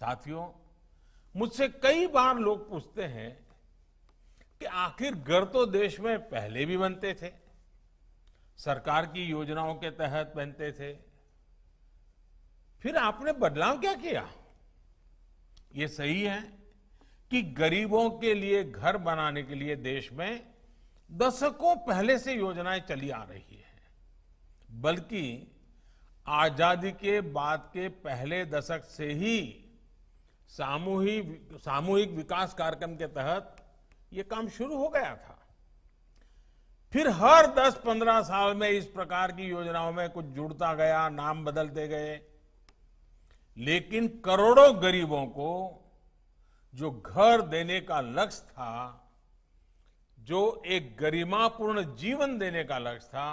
साथियों मुझसे कई बार लोग पूछते हैं कि आखिर घर तो देश में पहले भी बनते थे सरकार की योजनाओं के तहत बनते थे फिर आपने बदलाव क्या किया ये सही है कि गरीबों के लिए घर बनाने के लिए देश में दशकों पहले से योजनाएं चली आ रही है बल्कि आजादी के बाद के पहले दशक से ही सामूहिक सामूहिक विकास कार्यक्रम के तहत ये काम शुरू हो गया था फिर हर 10-15 साल में इस प्रकार की योजनाओं में कुछ जुड़ता गया नाम बदलते गए लेकिन करोड़ों गरीबों को जो घर देने का लक्ष्य था जो एक गरिमापूर्ण जीवन देने का लक्ष्य था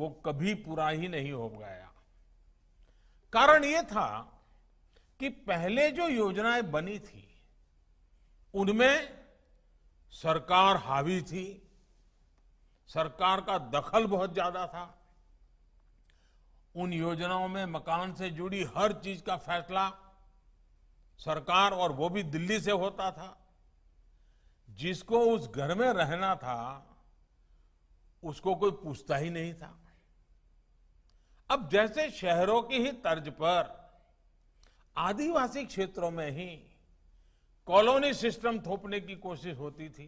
वो कभी पूरा ही नहीं हो गया कारण ये था कि पहले जो योजनाएं बनी थी उनमें सरकार हावी थी सरकार का दखल बहुत ज्यादा था उन योजनाओं में मकान से जुड़ी हर चीज का फैसला सरकार और वो भी दिल्ली से होता था जिसको उस घर में रहना था उसको कोई पूछता ही नहीं था अब जैसे शहरों की ही तर्ज पर आदिवासी क्षेत्रों में ही कॉलोनी सिस्टम थोपने की कोशिश होती थी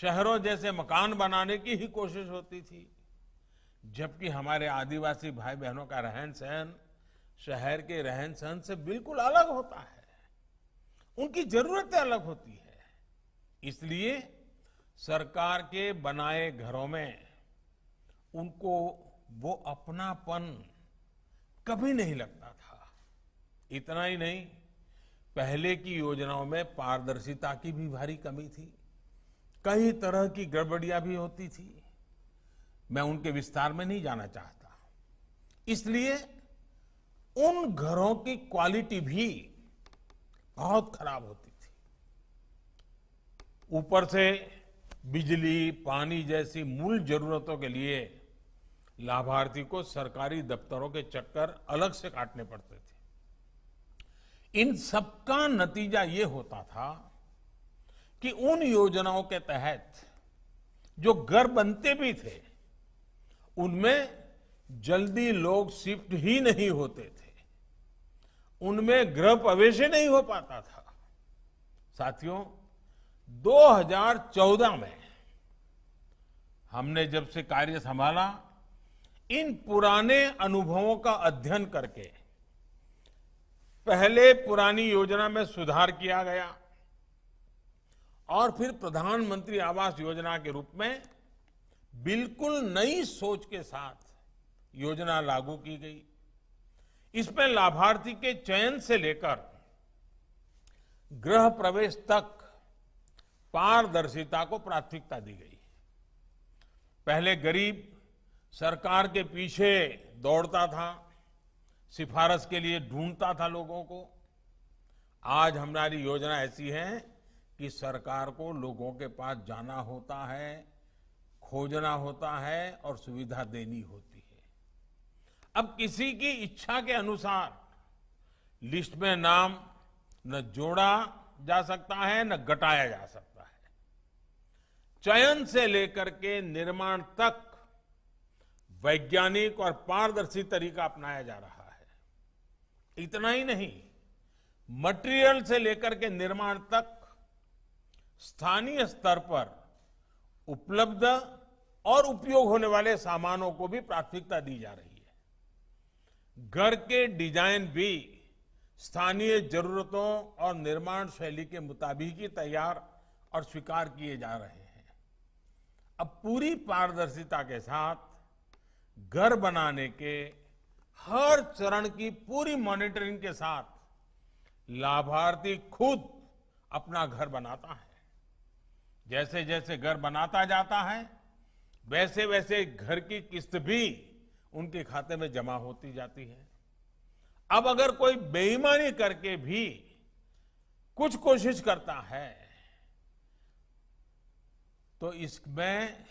शहरों जैसे मकान बनाने की ही कोशिश होती थी जबकि हमारे आदिवासी भाई बहनों का रहन सहन शहर के रहन सहन से बिल्कुल अलग होता है उनकी जरूरतें अलग होती है इसलिए सरकार के बनाए घरों में उनको वो अपनापन कभी नहीं लगता इतना ही नहीं पहले की योजनाओं में पारदर्शिता की भी भारी कमी थी कई तरह की गड़बड़ियां भी होती थी मैं उनके विस्तार में नहीं जाना चाहता इसलिए उन घरों की क्वालिटी भी बहुत खराब होती थी ऊपर से बिजली पानी जैसी मूल जरूरतों के लिए लाभार्थी को सरकारी दफ्तरों के चक्कर अलग से काटने पड़ते थे इन सबका नतीजा ये होता था कि उन योजनाओं के तहत जो घर बनते भी थे उनमें जल्दी लोग शिफ्ट ही नहीं होते थे उनमें गृह प्रवेश नहीं हो पाता था साथियों 2014 में हमने जब से कार्य संभाला इन पुराने अनुभवों का अध्ययन करके पहले पुरानी योजना में सुधार किया गया और फिर प्रधानमंत्री आवास योजना के रूप में बिल्कुल नई सोच के साथ योजना लागू की गई इसमें लाभार्थी के चयन से लेकर गृह प्रवेश तक पारदर्शिता को प्राथमिकता दी गई पहले गरीब सरकार के पीछे दौड़ता था सिफारस के लिए ढूंढता था लोगों को आज हमारी योजना ऐसी है कि सरकार को लोगों के पास जाना होता है खोजना होता है और सुविधा देनी होती है अब किसी की इच्छा के अनुसार लिस्ट में नाम न जोड़ा जा सकता है न घटाया जा सकता है चयन से लेकर के निर्माण तक वैज्ञानिक और पारदर्शी तरीका अपनाया जा रहा है इतना ही नहीं मटेरियल से लेकर के निर्माण तक स्थानीय स्तर पर उपलब्ध और उपयोग होने वाले सामानों को भी प्राथमिकता दी जा रही है घर के डिजाइन भी स्थानीय जरूरतों और निर्माण शैली के मुताबिक ही तैयार और स्वीकार किए जा रहे हैं अब पूरी पारदर्शिता के साथ घर बनाने के हर चरण की पूरी मॉनिटरिंग के साथ लाभार्थी खुद अपना घर बनाता है जैसे जैसे घर बनाता जाता है वैसे वैसे घर की किस्त भी उनके खाते में जमा होती जाती है अब अगर कोई बेईमानी करके भी कुछ कोशिश करता है तो इसमें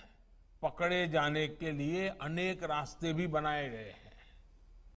पकड़े जाने के लिए अनेक रास्ते भी बनाए गए हैं